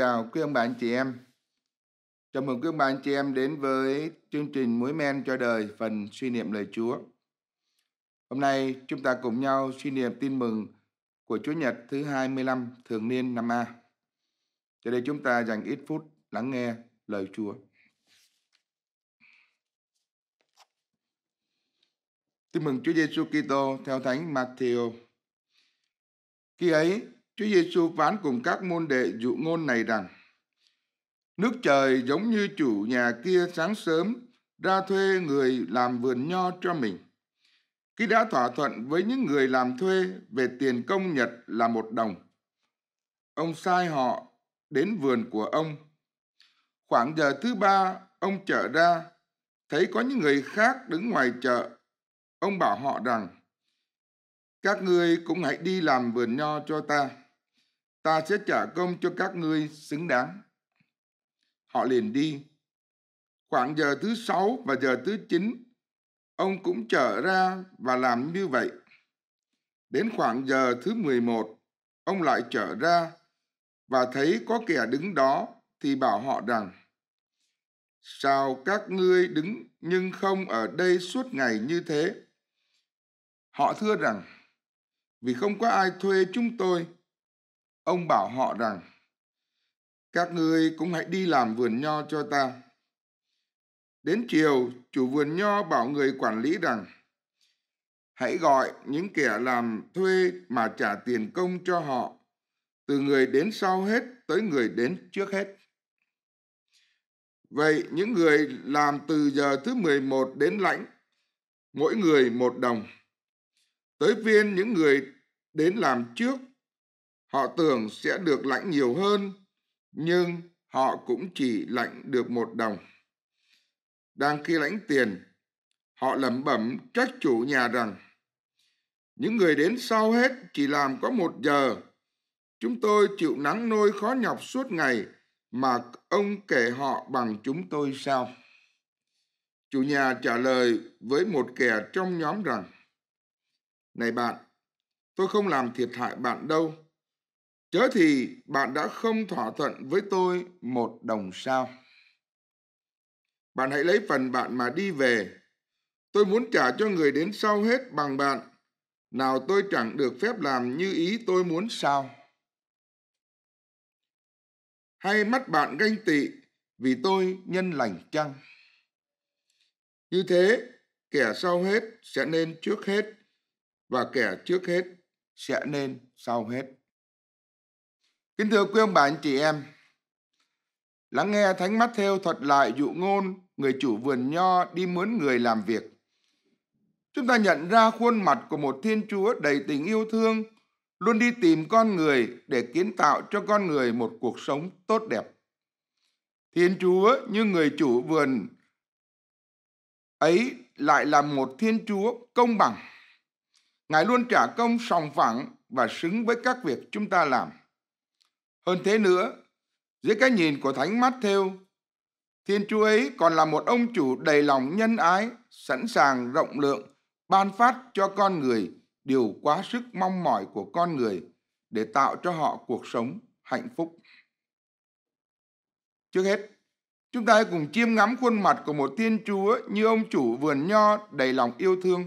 chào quý ông bà anh chị em. Chào mừng quý ông bà anh chị em đến với chương trình Muối Men cho đời phần suy niệm lời Chúa. Hôm nay chúng ta cùng nhau suy niệm tin mừng của Chúa Nhật thứ 25 thường niên năm A. Cho đây chúng ta dành ít phút lắng nghe lời Chúa. Tin mừng Chúa Giêsu Kitô theo Thánh Matthew. Khi ấy, Chúa Giêsu phán cùng các môn đệ dụ ngôn này rằng: Nước trời giống như chủ nhà kia sáng sớm ra thuê người làm vườn nho cho mình. Khi đã thỏa thuận với những người làm thuê về tiền công Nhật là một đồng, ông sai họ đến vườn của ông. Khoảng giờ thứ ba, ông trở ra, thấy có những người khác đứng ngoài chợ. Ông bảo họ rằng, các ngươi cũng hãy đi làm vườn nho cho ta ta sẽ trả công cho các ngươi xứng đáng. Họ liền đi. Khoảng giờ thứ sáu và giờ thứ chín, ông cũng trở ra và làm như vậy. Đến khoảng giờ thứ mười một, ông lại trở ra và thấy có kẻ đứng đó thì bảo họ rằng Sao các ngươi đứng nhưng không ở đây suốt ngày như thế? Họ thưa rằng, vì không có ai thuê chúng tôi, Ông bảo họ rằng, các ngươi cũng hãy đi làm vườn nho cho ta. Đến chiều, chủ vườn nho bảo người quản lý rằng, hãy gọi những kẻ làm thuê mà trả tiền công cho họ, từ người đến sau hết tới người đến trước hết. Vậy những người làm từ giờ thứ 11 đến lãnh, mỗi người một đồng. Tới viên những người đến làm trước họ tưởng sẽ được lãnh nhiều hơn nhưng họ cũng chỉ lãnh được một đồng đang khi lãnh tiền họ lẩm bẩm trách chủ nhà rằng những người đến sau hết chỉ làm có một giờ chúng tôi chịu nắng nôi khó nhọc suốt ngày mà ông kể họ bằng chúng tôi sao chủ nhà trả lời với một kẻ trong nhóm rằng này bạn tôi không làm thiệt hại bạn đâu chớ thì bạn đã không thỏa thuận với tôi một đồng sao. Bạn hãy lấy phần bạn mà đi về. Tôi muốn trả cho người đến sau hết bằng bạn. Nào tôi chẳng được phép làm như ý tôi muốn sao. Hay mắt bạn ganh tị vì tôi nhân lành chăng? Như thế, kẻ sau hết sẽ nên trước hết và kẻ trước hết sẽ nên sau hết. Kính thưa quý ông bà anh chị em, lắng nghe Thánh Mắt Theo thuật lại dụ ngôn người chủ vườn nho đi mướn người làm việc. Chúng ta nhận ra khuôn mặt của một Thiên Chúa đầy tình yêu thương, luôn đi tìm con người để kiến tạo cho con người một cuộc sống tốt đẹp. Thiên Chúa như người chủ vườn ấy lại là một Thiên Chúa công bằng. Ngài luôn trả công sòng phẳng và xứng với các việc chúng ta làm. Hơn thế nữa, dưới cái nhìn của Thánh matthew Thiên Chúa ấy còn là một ông chủ đầy lòng nhân ái, sẵn sàng rộng lượng, ban phát cho con người điều quá sức mong mỏi của con người để tạo cho họ cuộc sống hạnh phúc. Trước hết, chúng ta hãy cùng chiêm ngắm khuôn mặt của một Thiên Chúa như ông chủ vườn nho đầy lòng yêu thương.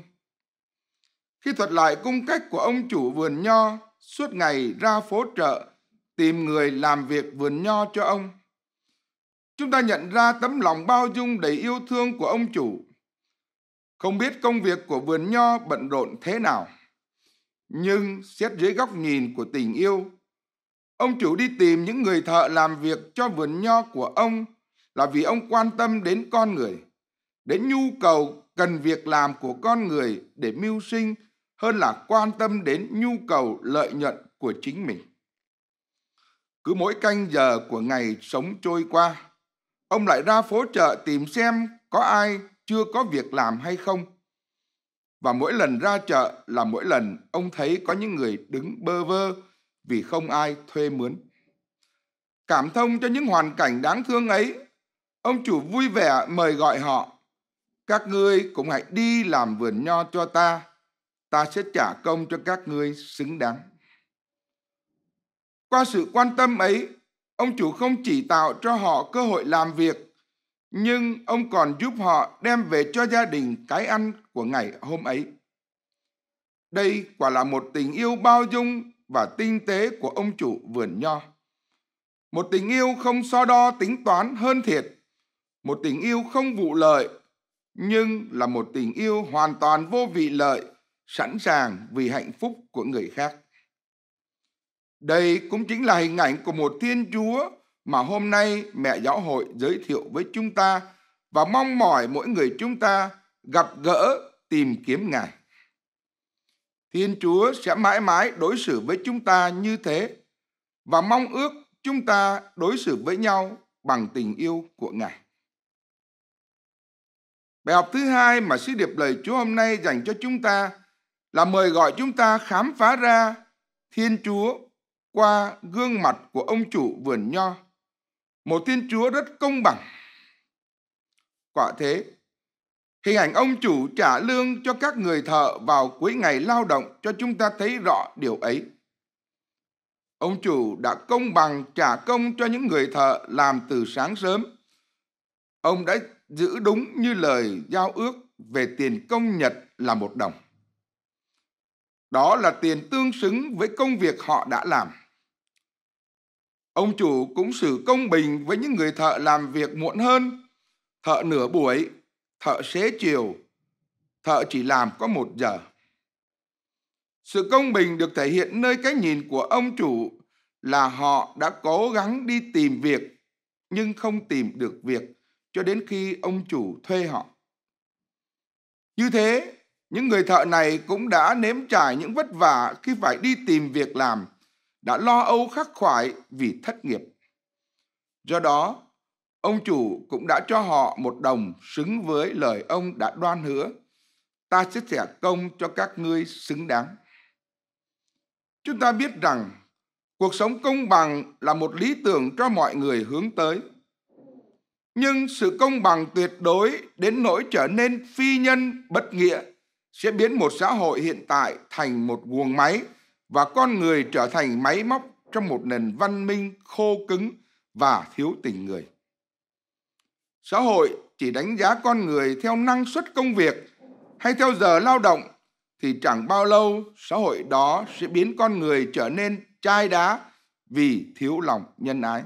Khi thuật lại cung cách của ông chủ vườn nho suốt ngày ra phố trợ tìm người làm việc vườn nho cho ông. Chúng ta nhận ra tấm lòng bao dung đầy yêu thương của ông chủ. Không biết công việc của vườn nho bận rộn thế nào, nhưng xét dưới góc nhìn của tình yêu, ông chủ đi tìm những người thợ làm việc cho vườn nho của ông là vì ông quan tâm đến con người, đến nhu cầu cần việc làm của con người để mưu sinh hơn là quan tâm đến nhu cầu lợi nhuận của chính mình. Cứ mỗi canh giờ của ngày sống trôi qua, ông lại ra phố chợ tìm xem có ai chưa có việc làm hay không. Và mỗi lần ra chợ là mỗi lần ông thấy có những người đứng bơ vơ vì không ai thuê mướn. Cảm thông cho những hoàn cảnh đáng thương ấy, ông chủ vui vẻ mời gọi họ. Các ngươi cũng hãy đi làm vườn nho cho ta, ta sẽ trả công cho các ngươi xứng đáng. Qua sự quan tâm ấy, ông chủ không chỉ tạo cho họ cơ hội làm việc, nhưng ông còn giúp họ đem về cho gia đình cái ăn của ngày hôm ấy. Đây quả là một tình yêu bao dung và tinh tế của ông chủ vườn nho. Một tình yêu không so đo tính toán hơn thiệt, một tình yêu không vụ lợi, nhưng là một tình yêu hoàn toàn vô vị lợi, sẵn sàng vì hạnh phúc của người khác. Đây cũng chính là hình ảnh của một Thiên Chúa mà hôm nay mẹ giáo hội giới thiệu với chúng ta và mong mỏi mỗi người chúng ta gặp gỡ tìm kiếm Ngài. Thiên Chúa sẽ mãi mãi đối xử với chúng ta như thế và mong ước chúng ta đối xử với nhau bằng tình yêu của Ngài. Bài học thứ hai mà sứ điệp lời Chúa hôm nay dành cho chúng ta là mời gọi chúng ta khám phá ra Thiên Chúa qua gương mặt của ông chủ vườn nho, một Thiên Chúa rất công bằng. Quả thế, hình ảnh ông chủ trả lương cho các người thợ vào cuối ngày lao động cho chúng ta thấy rõ điều ấy. Ông chủ đã công bằng trả công cho những người thợ làm từ sáng sớm. Ông đã giữ đúng như lời giao ước về tiền công Nhật là một đồng. Đó là tiền tương xứng với công việc họ đã làm. Ông chủ cũng xử công bình với những người thợ làm việc muộn hơn, thợ nửa buổi, thợ xế chiều, thợ chỉ làm có một giờ. Sự công bình được thể hiện nơi cái nhìn của ông chủ là họ đã cố gắng đi tìm việc nhưng không tìm được việc cho đến khi ông chủ thuê họ. Như thế, những người thợ này cũng đã nếm trải những vất vả khi phải đi tìm việc làm đã lo âu khắc khoải vì thất nghiệp. Do đó, ông chủ cũng đã cho họ một đồng xứng với lời ông đã đoan hứa. Ta sẽ trả công cho các ngươi xứng đáng. Chúng ta biết rằng cuộc sống công bằng là một lý tưởng cho mọi người hướng tới. Nhưng sự công bằng tuyệt đối đến nỗi trở nên phi nhân bất nghĩa sẽ biến một xã hội hiện tại thành một guồng máy và con người trở thành máy móc trong một nền văn minh khô cứng và thiếu tình người. Xã hội chỉ đánh giá con người theo năng suất công việc hay theo giờ lao động thì chẳng bao lâu xã hội đó sẽ biến con người trở nên chai đá vì thiếu lòng nhân ái.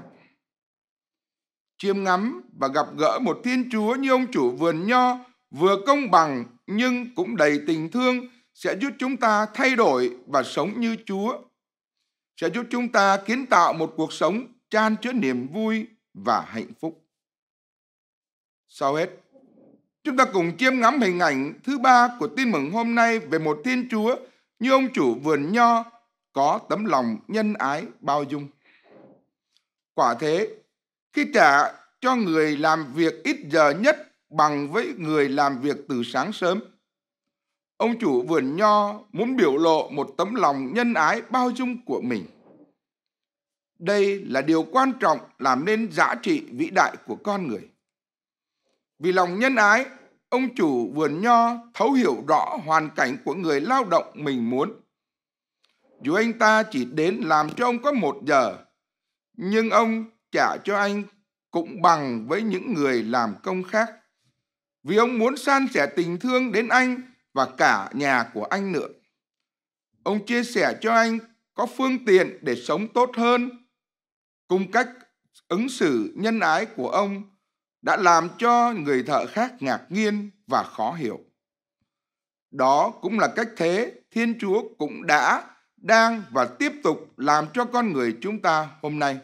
Chiêm ngắm và gặp gỡ một thiên chúa như ông chủ vườn nho vừa công bằng nhưng cũng đầy tình thương sẽ giúp chúng ta thay đổi và sống như Chúa, sẽ giúp chúng ta kiến tạo một cuộc sống tràn chứa niềm vui và hạnh phúc. Sau hết, chúng ta cùng chiêm ngắm hình ảnh thứ ba của tin mừng hôm nay về một Thiên Chúa như ông chủ vườn nho có tấm lòng nhân ái bao dung. Quả thế, khi trả cho người làm việc ít giờ nhất bằng với người làm việc từ sáng sớm ông chủ vườn nho muốn biểu lộ một tấm lòng nhân ái bao dung của mình. Đây là điều quan trọng làm nên giá trị vĩ đại của con người. Vì lòng nhân ái, ông chủ vườn nho thấu hiểu rõ hoàn cảnh của người lao động mình muốn. Dù anh ta chỉ đến làm cho ông có một giờ, nhưng ông trả cho anh cũng bằng với những người làm công khác. Vì ông muốn san sẻ tình thương đến anh và cả nhà của anh nữa. Ông chia sẻ cho anh có phương tiện để sống tốt hơn. Cùng cách ứng xử nhân ái của ông đã làm cho người thợ khác ngạc nhiên và khó hiểu. Đó cũng là cách thế Thiên Chúa cũng đã, đang và tiếp tục làm cho con người chúng ta hôm nay.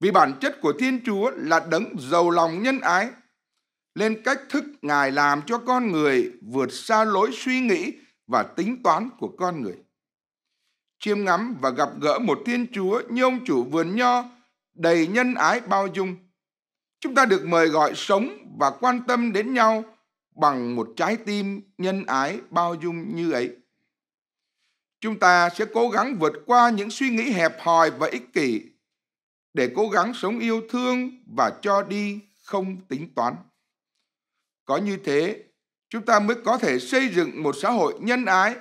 Vì bản chất của Thiên Chúa là đấng giàu lòng nhân ái lên cách thức Ngài làm cho con người vượt xa lối suy nghĩ và tính toán của con người. Chiêm ngắm và gặp gỡ một Thiên Chúa như ông chủ vườn nho đầy nhân ái bao dung. Chúng ta được mời gọi sống và quan tâm đến nhau bằng một trái tim nhân ái bao dung như ấy. Chúng ta sẽ cố gắng vượt qua những suy nghĩ hẹp hòi và ích kỷ để cố gắng sống yêu thương và cho đi không tính toán. Có như thế, chúng ta mới có thể xây dựng một xã hội nhân ái,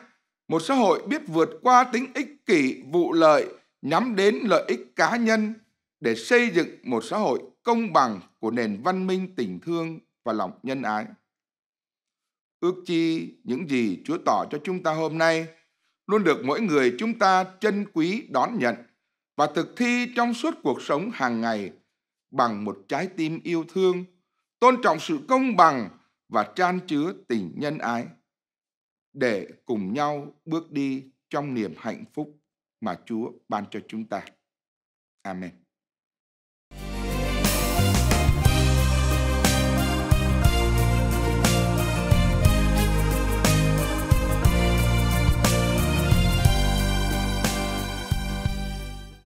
một xã hội biết vượt qua tính ích kỷ vụ lợi nhắm đến lợi ích cá nhân để xây dựng một xã hội công bằng của nền văn minh tình thương và lòng nhân ái. Ước chi những gì Chúa tỏ cho chúng ta hôm nay luôn được mỗi người chúng ta trân quý đón nhận và thực thi trong suốt cuộc sống hàng ngày bằng một trái tim yêu thương, tôn trọng sự công bằng và tràn chứa tình nhân ái để cùng nhau bước đi trong niềm hạnh phúc mà Chúa ban cho chúng ta. Amen.